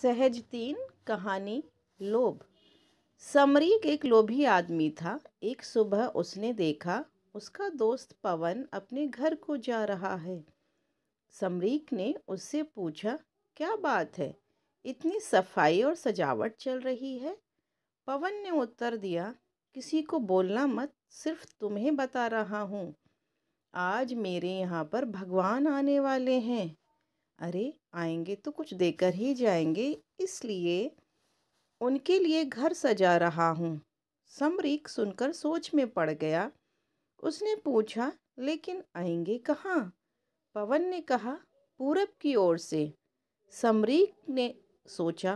सहज तीन कहानी लोभ समरी एक लोभी आदमी था एक सुबह उसने देखा उसका दोस्त पवन अपने घर को जा रहा है समरीक ने उससे पूछा क्या बात है इतनी सफाई और सजावट चल रही है पवन ने उत्तर दिया किसी को बोलना मत सिर्फ तुम्हें बता रहा हूँ आज मेरे यहाँ पर भगवान आने वाले हैं अरे आएंगे तो कुछ देकर ही जाएंगे इसलिए उनके लिए घर सजा रहा हूँ समरीक सुनकर सोच में पड़ गया उसने पूछा लेकिन आएंगे कहाँ पवन ने कहा पूरब की ओर से समरीक ने सोचा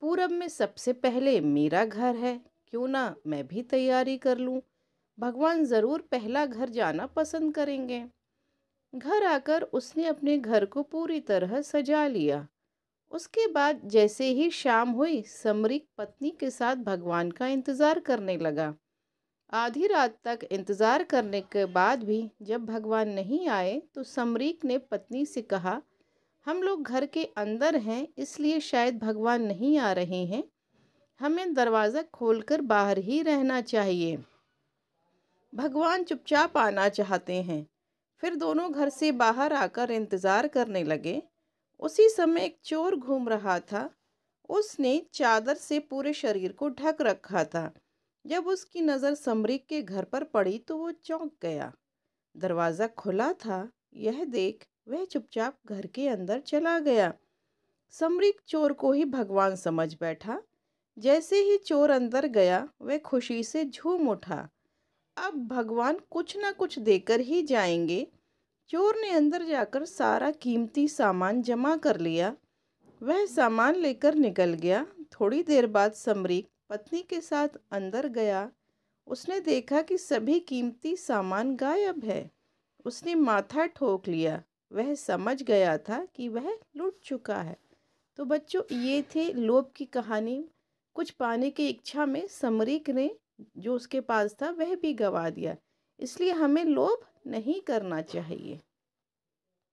पूरब में सबसे पहले मेरा घर है क्यों ना मैं भी तैयारी कर लूँ भगवान ज़रूर पहला घर जाना पसंद करेंगे घर आकर उसने अपने घर को पूरी तरह सजा लिया उसके बाद जैसे ही शाम हुई समरिक पत्नी के साथ भगवान का इंतज़ार करने लगा आधी रात तक इंतज़ार करने के बाद भी जब भगवान नहीं आए तो समरीक ने पत्नी से कहा हम लोग घर के अंदर हैं इसलिए शायद भगवान नहीं आ रहे हैं हमें दरवाज़ा खोलकर बाहर ही रहना चाहिए भगवान चुपचाप आना चाहते हैं फिर दोनों घर से बाहर आकर इंतज़ार करने लगे उसी समय एक चोर घूम रहा था उसने चादर से पूरे शरीर को ढक रखा था जब उसकी नज़र समरीक के घर पर पड़ी तो वो चौंक गया दरवाज़ा खुला था यह देख वह चुपचाप घर के अंदर चला गया समरीक चोर को ही भगवान समझ बैठा जैसे ही चोर अंदर गया वह खुशी से झूम उठा अब भगवान कुछ ना कुछ देकर ही जाएंगे चोर ने अंदर जाकर सारा कीमती सामान जमा कर लिया वह सामान लेकर निकल गया थोड़ी देर बाद समरी पत्नी के साथ अंदर गया उसने देखा कि सभी कीमती सामान गायब है उसने माथा ठोक लिया वह समझ गया था कि वह लुट चुका है तो बच्चों ये थे लोभ की कहानी कुछ पाने की इच्छा में समरीक ने जो उसके पास था वह भी गवा दिया इसलिए हमें लोभ नहीं करना चाहिए